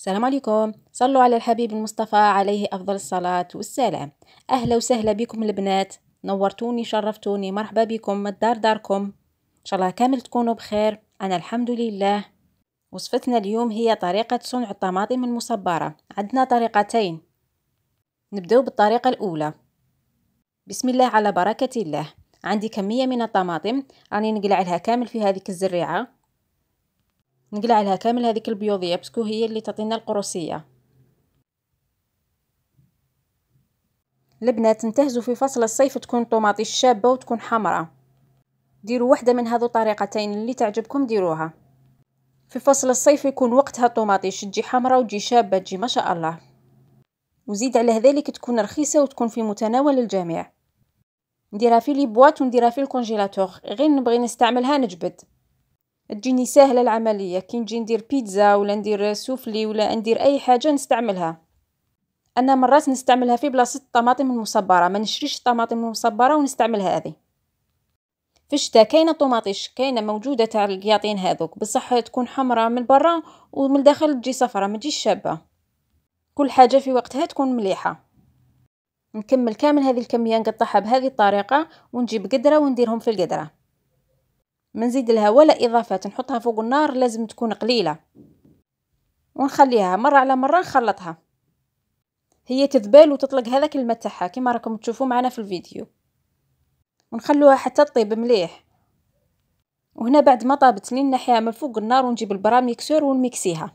السلام عليكم صلوا على الحبيب المصطفى عليه أفضل الصلاة والسلام أهلا وسهلا بكم البنات نورتوني شرفتوني مرحبا بكم الدار داركم إن شاء الله كامل تكونوا بخير أنا الحمد لله وصفتنا اليوم هي طريقة صنع الطماطم المصبرة عندنا طريقتين نبدأ بالطريقة الأولى بسم الله على بركة الله عندي كمية من الطماطم راني نقلع لها كامل في هذه الزريعة نقلع لها كامل هذيك البيوضيه باسكو هي اللي تعطينا القروسيه البنات انتهزوا في فصل الصيف تكون طوماطي شابه وتكون حمراء ديروا وحده من هذو طريقتين اللي تعجبكم ديروها في فصل الصيف يكون وقتها طوماطي تجي حمراء وتجي شابه تجي ما شاء الله وزيد على ذلك تكون رخيصه وتكون في متناول الجميع نديرها في لي بواط ونديرها في الكونجيلاتور غير نبغي نستعملها نجبد تجيني ساهله العملية كي نجي ندير بيتزا ولا ندير سوفلي ولا ندير أي حاجة نستعملها أنا مرات نستعملها في بلاصة الطماطم المصبرة ما نشريش الطماطم المصبرة ونستعملها هذه في الشتاء كاينه طوماطيش كاينه موجوده تاع القياطين هذوك بصح تكون حمراء من برا ومن الداخل تجي صفراء ما تجيش شابه كل حاجه في وقتها تكون مليحه نكمل كامل هذه الكميه نقطعها بهذه الطريقه ونجيب قدره ونديرهم في القدره ما نزيد لها ولا إضافة نحطها فوق النار لازم تكون قليله ونخليها مره على مره نخلطها هي تذبال وتطلق هذاك الماء تاعها كما راكم تشوفوا معنا في الفيديو ونخلوها حتى تطيب مليح وهنا بعد ما طابت لي نحيها من فوق النار ونجيب البراميكسور ونميكسيها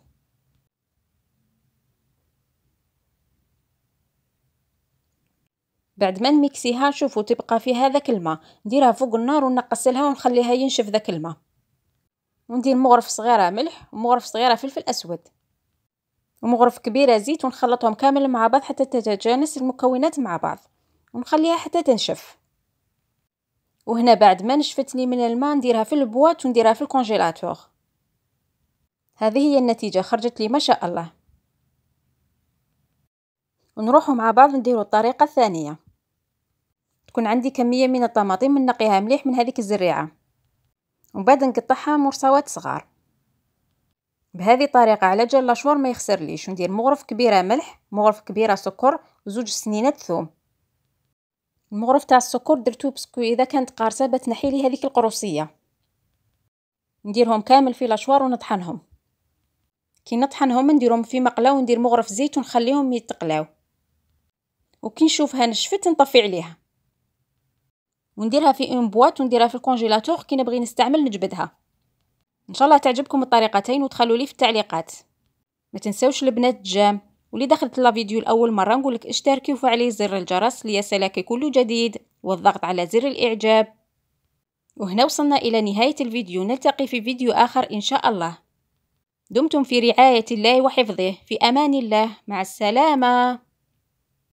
بعد ما نميكسيها شوفوا تبقى في ذاك الماء نديرها فوق النار ونقصلها ونخليها ينشف ذاك الماء وندير مغرف صغيره ملح ومغرف صغيره فلفل اسود ومغرف كبيره زيت ونخلطهم كامل مع بعض حتى تتجانس المكونات مع بعض ونخليها حتى تنشف وهنا بعد ما نشفتني من الماء نديرها في البوات ونديرها في الكونجيلاتور هذه هي النتيجه خرجت لي ما شاء الله ونروحوا مع بعض نديروا الطريقه الثانيه تكون عندي كمية من الطماطم نقيها مليح من هذيك الزريعة وبعد نقطعها مرصوات صغار بهذه الطريقة على جال لاشوار ما يخسرليش ندير مغرف كبيرة ملح مغرف كبيرة سكر زوج سنينات ثوم المغرف تاع السكر درتو بسكوي اذا كانت قارصه بتنحي لي هذيك القروصيه نديرهم كامل في لاشوار ونطحنهم كي نطحنهم نديرهم في مقله وندير مغرف زيت ونخليهم يتقلاو وكي نشوفها نشفت نطفي عليها ونديرها في اون بواط ونديرها في الكونجيلاتور كي نبغي نستعمل نجبدها ان شاء الله تعجبكم الطريقتين وتخلوا لي في التعليقات ما تنساوش البنات جام واللي دخلت لا فيديو لاول مره نقول لك اشتركي وفعلي زر الجرس ليصلك كل جديد والضغط على زر الاعجاب وهنا وصلنا الى نهايه الفيديو نلتقي في فيديو اخر ان شاء الله دمتم في رعايه الله وحفظه في امان الله مع السلامه